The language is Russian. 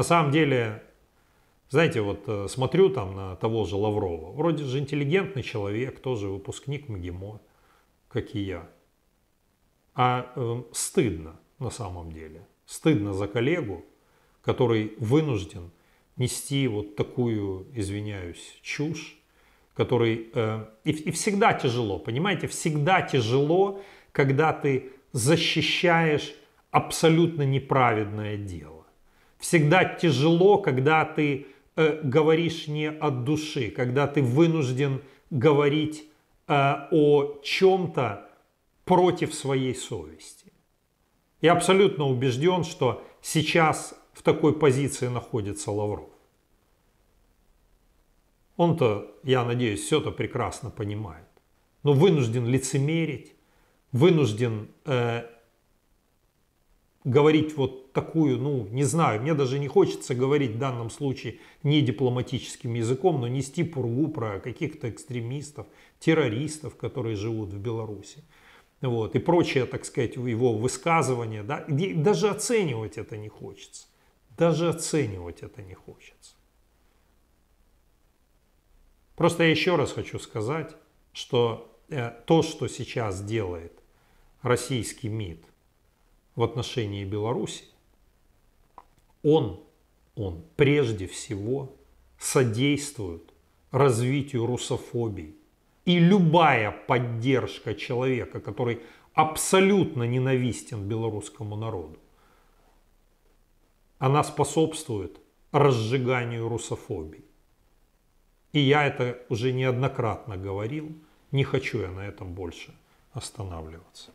На самом деле, знаете, вот э, смотрю там на того же Лаврова, вроде же интеллигентный человек, тоже выпускник МГИМО, как и я. А э, стыдно на самом деле, стыдно за коллегу, который вынужден нести вот такую, извиняюсь, чушь, который... Э, и, и всегда тяжело, понимаете, всегда тяжело, когда ты защищаешь абсолютно неправедное дело. Всегда тяжело, когда ты э, говоришь не от души, когда ты вынужден говорить э, о чем-то против своей совести. Я абсолютно убежден, что сейчас в такой позиции находится Лавров. Он-то, я надеюсь, все это прекрасно понимает, но вынужден лицемерить, вынужден э, говорить вот такую, ну, не знаю, мне даже не хочется говорить в данном случае не дипломатическим языком, но нести пургу про каких-то экстремистов, террористов, которые живут в Беларуси. Вот, и прочее, так сказать, его высказывания, да, даже оценивать это не хочется. Даже оценивать это не хочется. Просто я еще раз хочу сказать, что э, то, что сейчас делает российский МИД, в отношении Беларуси, он, он прежде всего содействует развитию русофобии. И любая поддержка человека, который абсолютно ненавистен белорусскому народу, она способствует разжиганию русофобии. И я это уже неоднократно говорил, не хочу я на этом больше останавливаться.